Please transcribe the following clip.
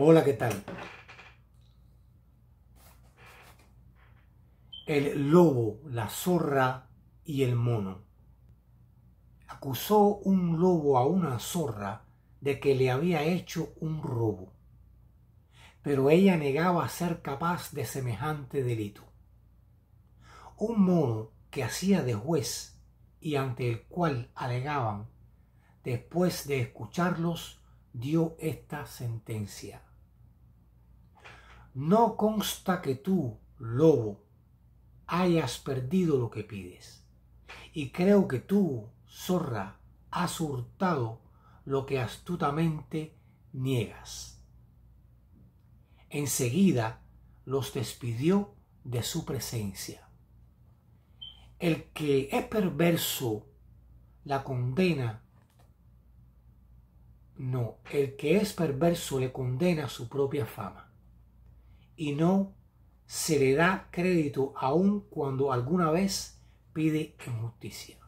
Hola, ¿qué tal? El lobo, la zorra y el mono. Acusó un lobo a una zorra de que le había hecho un robo, pero ella negaba ser capaz de semejante delito. Un mono que hacía de juez y ante el cual alegaban, después de escucharlos, dio esta sentencia. No consta que tú, lobo, hayas perdido lo que pides. Y creo que tú, zorra, has hurtado lo que astutamente niegas. Enseguida los despidió de su presencia. El que es perverso, la condena no, el que es perverso le condena su propia fama y no se le da crédito aun cuando alguna vez pide justicia.